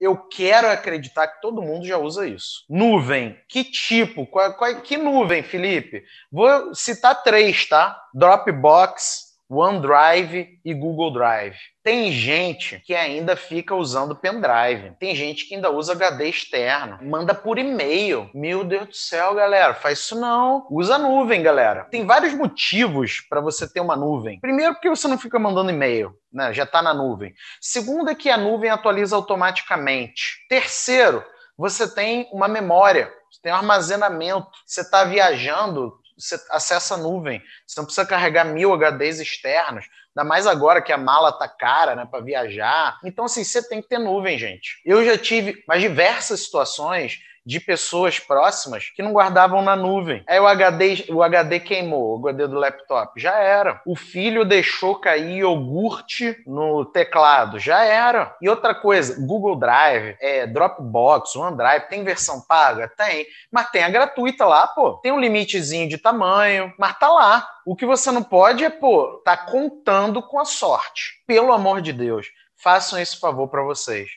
eu quero acreditar que todo mundo já usa isso. Nuvem. Que tipo? Qual, qual, que nuvem, Felipe? Vou citar três, tá? Dropbox, OneDrive e Google Drive. Tem gente que ainda fica usando pendrive. Tem gente que ainda usa HD externo. Manda por e-mail. Meu Deus do céu, galera, faz isso não. Usa nuvem, galera. Tem vários motivos para você ter uma nuvem. Primeiro, porque você não fica mandando e-mail. Né? Já está na nuvem. Segundo, é que a nuvem atualiza automaticamente. Terceiro, você tem uma memória, você tem um armazenamento. Você está viajando, você acessa a nuvem, você não precisa carregar mil HDs externos, ainda mais agora que a mala tá cara, né, para viajar. Então, assim, você tem que ter nuvem, gente. Eu já tive mais diversas situações de pessoas próximas que não guardavam na nuvem. Aí o HD, o HD queimou, o HD do laptop, já era. O filho deixou cair iogurte no teclado, já era. E outra coisa, Google Drive, é, Dropbox, OneDrive, tem versão paga? Tem. Mas tem a gratuita lá, pô. Tem um limitezinho de tamanho, mas tá lá. O que você não pode é, pô, tá contando com a sorte. Pelo amor de Deus, façam esse favor para vocês.